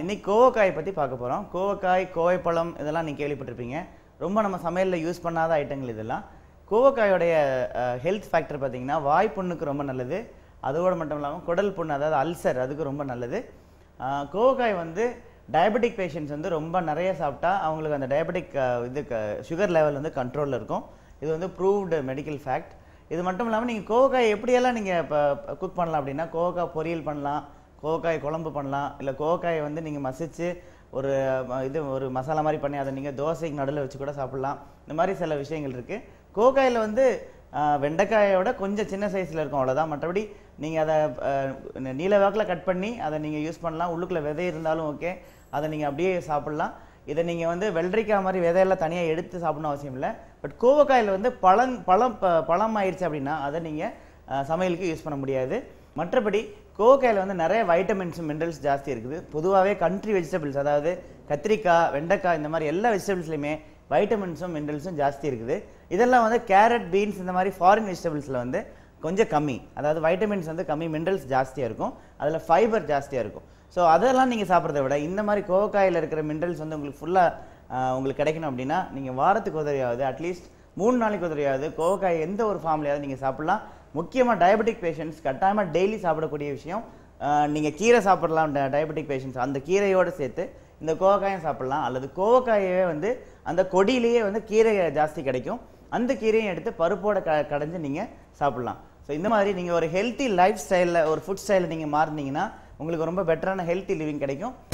இன்றைக்கி கோவக்காயை பற்றி பார்க்க போகிறோம் கோவக்காய் கோவைப்பழம் இதெல்லாம் நீங்கள் கேள்விப்பட்டிருப்பீங்க ரொம்ப நம்ம சமையலில் யூஸ் பண்ணாத ஐட்டங்கள் இதெல்லாம் கோவக்காயோடைய ஹெல்த் ஃபேக்டர் பார்த்தீங்கன்னா வாய் புண்ணுக்கு ரொம்ப நல்லது அதோடு மட்டும் இல்லாமல் குடல் புண்ணு அதாவது அல்சர் அதுக்கு ரொம்ப நல்லது கோவக்காய் வந்து டயபெட்டிக் பேஷண்ட்ஸ் வந்து ரொம்ப நிறைய சாப்பிட்டா அவங்களுக்கு அந்த டயபெட்டிக் இது சுகர் லெவல் வந்து கண்ட்ரோலில் இருக்கும் இது வந்து ப்ரூவ்டு மெடிக்கல் ஃபேக்ட் இது மட்டும் இல்லாமல் நீங்கள் கோவக்காய் எப்படியெல்லாம் நீங்கள் இப்போ குக் பண்ணலாம் அப்படின்னா கோவக்காய் பொரியல் பண்ணலாம் கோவக்காய் குழம்பு பண்ணலாம் இல்லை கோவக்காயை வந்து நீங்கள் மசித்து ஒரு இது ஒரு மசாலா மாதிரி பண்ணி அதை நீங்கள் தோசைக்கு நடுவில் வச்சு கூட சாப்பிட்லாம் இந்த மாதிரி சில விஷயங்கள் இருக்குது கோகாயில் வந்து வெண்டைக்காயோட கொஞ்சம் சின்ன சைஸில் இருக்கும் அவ்வளோதான் மற்றபடி நீங்கள் அதை நீல வாக்கில் கட் பண்ணி அதை நீங்கள் யூஸ் பண்ணலாம் உள்ளுக்குள்ளே விதை இருந்தாலும் ஓகே அதை நீங்கள் அப்படியே சாப்பிட்லாம் இதை நீங்கள் வந்து வெள்ளரிக்காய் மாதிரி விதையெல்லாம் தனியாக எடுத்து சாப்பிடணும் அவசியம் இல்லை பட் கோவக்காயில் வந்து பழம் பழம் பழம் ஆயிடுச்சு அப்படின்னா அதை நீங்கள் சமையலுக்கு யூஸ் பண்ண முடியாது மற்றபடி கோவக்காயில் வந்து நிறைய வைட்டமின்ஸ் மினரல்ஸ் ஜாஸ்தி இருக்குது பொதுவாகவே கண்ட்ரி வெஜிடபிள்ஸ் அதாவது கத்திரிக்காய் வெண்டைக்காய் இந்த மாதிரி எல்லா வெஜிடபிள்ஸ்லையுமே வைட்டமின்ஸும் மினரல்ஸும் ஜாஸ்தி இருக்குது இதெல்லாம் வந்து கேரட் பீன்ஸ் இந்த மாதிரி ஃபாரின் வெஜிடபிள்ஸில் வந்து கொஞ்சம் கம்மி அதாவது வைட்டமின்ஸ் வந்து கம்மி மினரல்ஸ் ஜாஸ்தியாக இருக்கும் அதில் ஃபைபர் ஜாஸ்தியாக இருக்கும் ஸோ அதெல்லாம் நீங்கள் சாப்பிட்றத விட இந்த மாதிரி கோவக்காயில் இருக்கிற மினரல்ஸ் வந்து உங்களுக்கு ஃபுல்லாக உங்களுக்கு கிடைக்கணும் அப்படின்னா நீங்கள் வாரத்துக்கு உதவியாவது அட்லீஸ்ட் மூணு நாளைக்கு உதவியாவது கோவக்காய் எந்த ஒரு ஃபார்ம்லையாவது நீங்கள் சாப்பிட்லாம் முக்கியமாக டயபெட்டிக் பேஷண்ட்ஸ் கட்டாயமாக டெய்லி சாப்பிடக்கூடிய விஷயம் நீங்கள் கீரை சாப்பிடலாம் டயபெட்டிக் பேஷண்ட்ஸ் அந்த கீரையோடு சேர்த்து இந்த கோவக்காயம் சாப்பிட்லாம் அல்லது கோவக்காயவே வந்து அந்த கொடியிலேயே வந்து கீரை ஜாஸ்தி கிடைக்கும் அந்த கீரையும் எடுத்து பருப்போட க கடைஞ்சி நீங்கள் சாப்பிட்லாம் ஸோ இந்த மாதிரி நீங்கள் ஒரு ஹெல்த்தி லைஃப் ஸ்டைலில் ஒரு ஃபுட் ஸ்டைலில் நீங்கள் மாறினீங்கன்னா உங்களுக்கு ரொம்ப பெட்டரான ஹெல்த்தி லிவிங் கிடைக்கும்